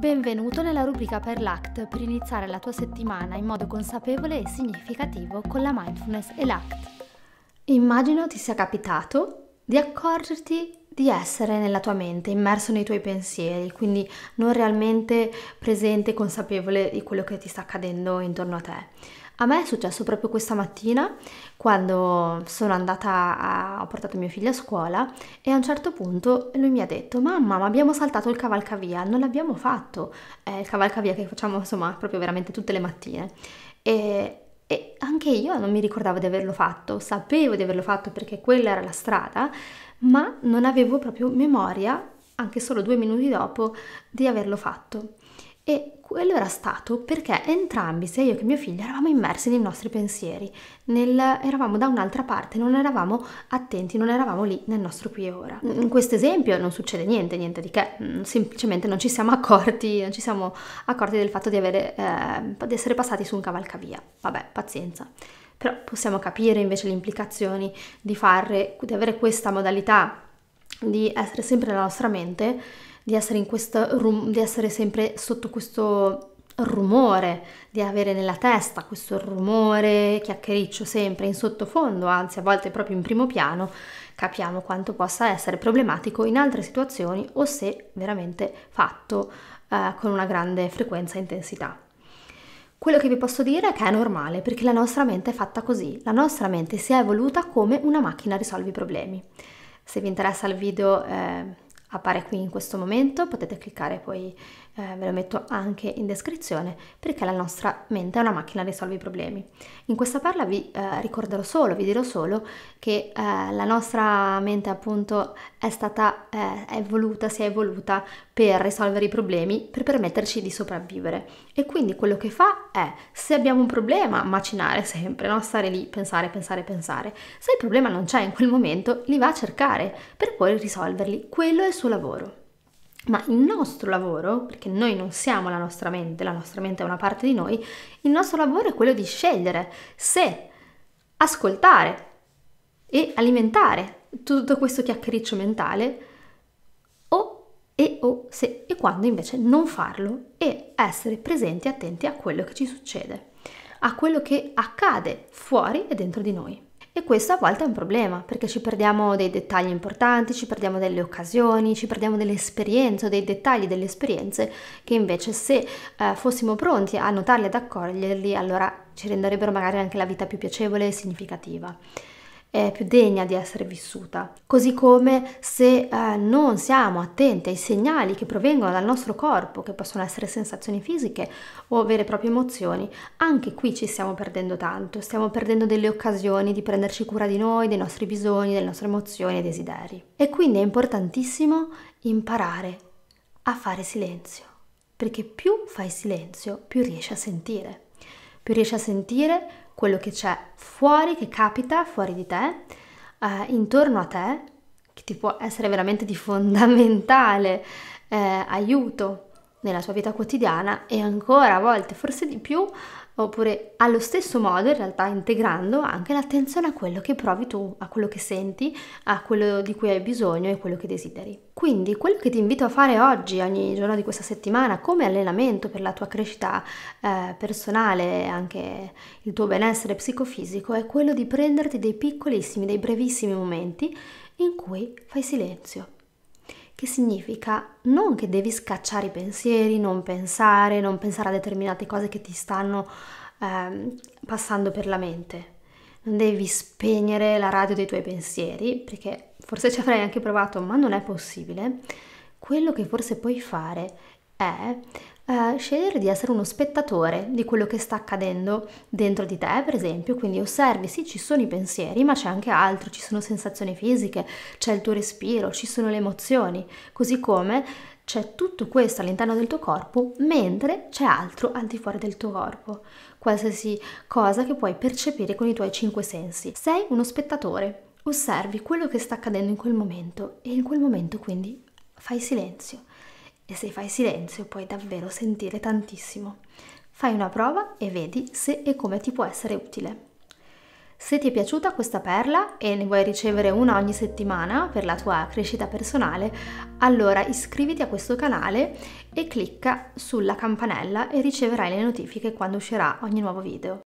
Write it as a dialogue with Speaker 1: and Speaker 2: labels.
Speaker 1: Benvenuto nella rubrica per l'ACT per iniziare la tua settimana in modo consapevole e significativo con la mindfulness e l'ACT. Immagino ti sia capitato di accorgerti di essere nella tua mente, immerso nei tuoi pensieri, quindi non realmente presente e consapevole di quello che ti sta accadendo intorno a te. A me è successo proprio questa mattina quando sono andata a... ho portato mio figlio a scuola e a un certo punto lui mi ha detto mamma ma abbiamo saltato il cavalcavia, non l'abbiamo fatto, è eh, il cavalcavia che facciamo insomma proprio veramente tutte le mattine e, e anche io non mi ricordavo di averlo fatto, sapevo di averlo fatto perché quella era la strada ma non avevo proprio memoria anche solo due minuti dopo di averlo fatto e quello era stato perché entrambi, sia io che mio figlio, eravamo immersi nei nostri pensieri, nel, eravamo da un'altra parte, non eravamo attenti, non eravamo lì nel nostro qui e ora. In questo esempio non succede niente, niente di che, mm, semplicemente non ci siamo accorti, non ci siamo accorti del fatto di, avere, eh, di essere passati su un cavalcavia. Vabbè, pazienza però possiamo capire invece le implicazioni di, fare, di avere questa modalità di essere sempre nella nostra mente di essere, in questo di essere sempre sotto questo rumore, di avere nella testa questo rumore chiacchiericcio sempre in sottofondo, anzi a volte proprio in primo piano, capiamo quanto possa essere problematico in altre situazioni o se veramente fatto eh, con una grande frequenza e intensità. Quello che vi posso dire è che è normale perché la nostra mente è fatta così, la nostra mente si è evoluta come una macchina risolve i problemi. Se vi interessa il video... Eh, appare qui in questo momento, potete cliccare poi eh, ve lo metto anche in descrizione perché la nostra mente è una macchina che risolve i problemi. In questa parla vi eh, ricorderò solo, vi dirò solo che eh, la nostra mente appunto è stata eh, è evoluta, si è evoluta per risolvere i problemi, per permetterci di sopravvivere e quindi quello che fa è se abbiamo un problema, macinare sempre, non stare lì, pensare, pensare, pensare. Se il problema non c'è in quel momento, li va a cercare per poi risolverli. Quello è il suo lavoro. Ma il nostro lavoro, perché noi non siamo la nostra mente, la nostra mente è una parte di noi, il nostro lavoro è quello di scegliere se ascoltare e alimentare tutto questo chiacchiericcio mentale o e o se e quando invece non farlo e essere presenti e attenti a quello che ci succede a quello che accade fuori e dentro di noi. E questo a volte è un problema perché ci perdiamo dei dettagli importanti, ci perdiamo delle occasioni, ci perdiamo delle esperienze o dei dettagli delle esperienze che invece se eh, fossimo pronti a notarli ed accoglierli allora ci renderebbero magari anche la vita più piacevole e significativa eh, più degna di essere vissuta. Così come se eh, non siamo attenti ai segnali che provengono dal nostro corpo, che possono essere sensazioni fisiche o vere e proprie emozioni, anche qui ci stiamo perdendo tanto, stiamo perdendo delle occasioni di prenderci cura di noi, dei nostri bisogni, delle nostre emozioni e desideri. E quindi è importantissimo imparare a fare silenzio, perché più fai silenzio, più riesci a sentire più riesci a sentire quello che c'è fuori, che capita fuori di te, eh, intorno a te, che ti può essere veramente di fondamentale eh, aiuto nella tua vita quotidiana e ancora a volte forse di più, oppure allo stesso modo in realtà integrando anche l'attenzione a quello che provi tu, a quello che senti, a quello di cui hai bisogno e quello che desideri. Quindi quello che ti invito a fare oggi, ogni giorno di questa settimana, come allenamento per la tua crescita eh, personale e anche il tuo benessere psicofisico, è quello di prenderti dei piccolissimi, dei brevissimi momenti in cui fai silenzio che significa non che devi scacciare i pensieri, non pensare, non pensare a determinate cose che ti stanno eh, passando per la mente, non devi spegnere la radio dei tuoi pensieri, perché forse ci avrai anche provato, ma non è possibile. Quello che forse puoi fare è eh, scegliere di essere uno spettatore di quello che sta accadendo dentro di te, per esempio, quindi osservi, sì, ci sono i pensieri, ma c'è anche altro, ci sono sensazioni fisiche, c'è il tuo respiro, ci sono le emozioni, così come c'è tutto questo all'interno del tuo corpo, mentre c'è altro al di fuori del tuo corpo, qualsiasi cosa che puoi percepire con i tuoi cinque sensi. Sei uno spettatore, osservi quello che sta accadendo in quel momento e in quel momento quindi fai silenzio e se fai silenzio puoi davvero sentire tantissimo. Fai una prova e vedi se e come ti può essere utile. Se ti è piaciuta questa perla e ne vuoi ricevere una ogni settimana per la tua crescita personale, allora iscriviti a questo canale e clicca sulla campanella e riceverai le notifiche quando uscirà ogni nuovo video.